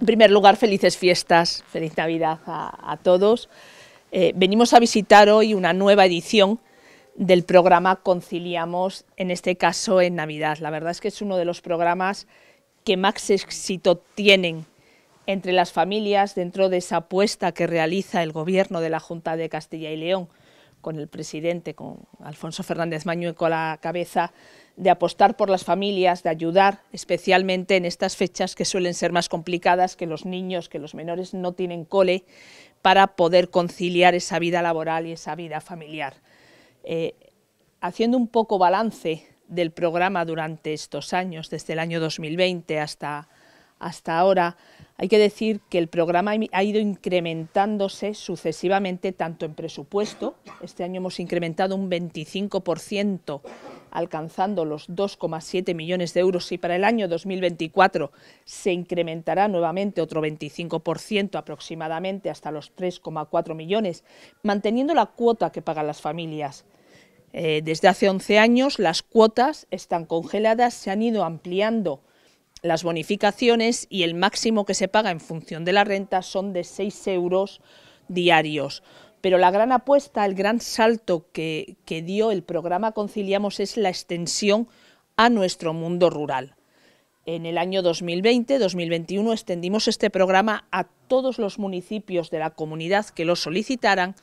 En primer lugar, felices fiestas, feliz Navidad a, todos. Eh, venimos a visitar hoy una nueva edición del programa Conciliamos, en este caso en Navidad. La verdad es que es uno de los programas que más éxito tienen entre las familias dentro de esa apuesta que realiza el Gobierno de la Junta de Castilla y León con el presidente, con Alfonso Fernández Mañueco a la cabeza, de apostar por las familias, de ayudar, especialmente en estas fechas que suelen ser más complicadas, que los niños, que los menores no tienen cole, para poder conciliar esa vida laboral y esa vida familiar. Eh, haciendo un poco balance del programa durante estos años, desde el año 2020 hasta hasta ahora, hay que decir que el programa ha ido incrementándose sucesivamente tanto en presupuesto, este año hemos incrementado un 25%, alcanzando los 2,7 millones de euros y para el año 2024 se incrementará nuevamente otro 25% aproximadamente hasta los 3,4 millones, manteniendo la cuota que pagan las familias. Eh, desde hace 11 años las cuotas están congeladas, se han ido ampliando las bonificaciones y el máximo que se paga en función de la renta son de 6 euros diarios. Pero la gran apuesta, el gran salto que, dio el programa Conciliamos es la extensión a nuestro mundo rural. En el año 2020-2021 extendimos este programa a todos los municipios de la comunidad que lo solicitaran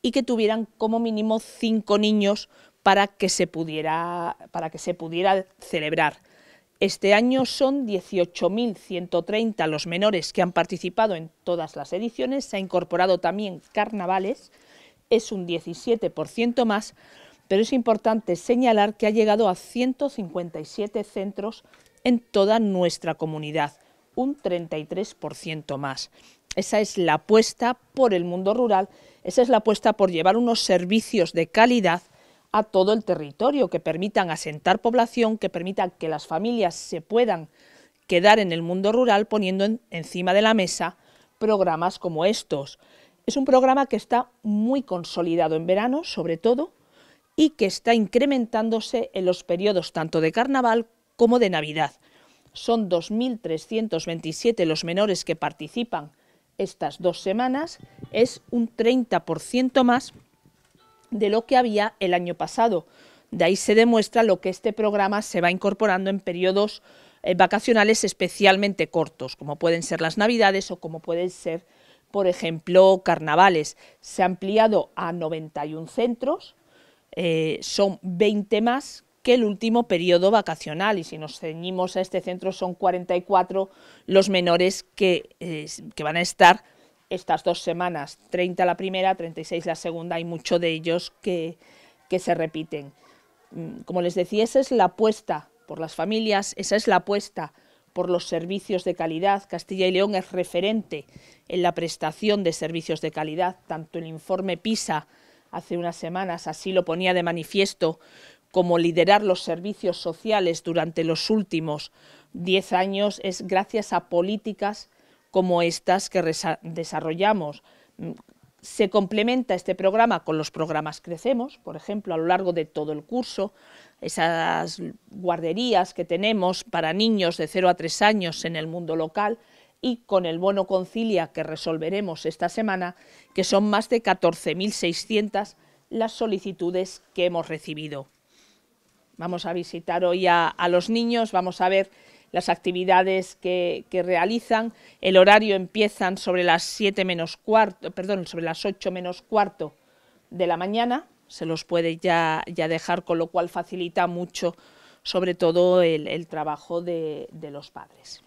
y que tuvieran como mínimo cinco niños para que se para que se pudiera celebrar. Este año son 18.130 los menores que han participado en todas las ediciones, se ha incorporado también carnavales, es un 17% más, pero es importante señalar que ha llegado a 157 centros en toda nuestra comunidad, un 33% más. Esa es la apuesta por el mundo rural, esa es la apuesta por llevar unos servicios de calidad a todo el territorio, que permitan asentar población, que permitan que las familias se puedan quedar en el mundo rural poniendo encima de la mesa programas como estos. Es un programa que está muy consolidado en verano, sobre todo, y que está incrementándose en los periodos tanto de carnaval como de Navidad. Son 2.327 los menores que participan estas dos semanas, es un 30% más de lo que había el año pasado. De ahí se demuestra lo que este programa se va incorporando en periodos eh, vacacionales especialmente cortos, como pueden ser las Navidades o como pueden ser, por ejemplo, carnavales. Se ha ampliado a 91 centros, eh, son 20 más que el último periodo vacacional y si nos ceñimos a este centro son 44 los menores que, eh, que van a estar estas dos semanas, 30 la primera, 36 la segunda, hay mucho de ellos que, se repiten. Mm, como les decía, esa es la apuesta por las familias, esa es la apuesta por los servicios de calidad. Castilla y León es referente en la prestación de servicios de calidad, tanto el informe PISA hace unas semanas así lo ponía de manifiesto, como liderar los servicios sociales durante los últimos 10 años es gracias a políticas como estas que desarrollamos. Se complementa este programa con los programas Crecemos, por ejemplo, a lo largo de todo el curso, esas guarderías que tenemos para niños de 0 a 3 años en el mundo local y con el bono concilia que resolveremos esta semana, que son más de 14.600 las solicitudes que hemos recibido. Vamos a visitar hoy a, a los niños, vamos a ver las actividades que, realizan. El horario empiezan sobre las siete menos cuarto, sobre las 8 menos cuarto de la mañana, se los puede ya, dejar, con lo cual facilita mucho sobre todo el, trabajo de los padres.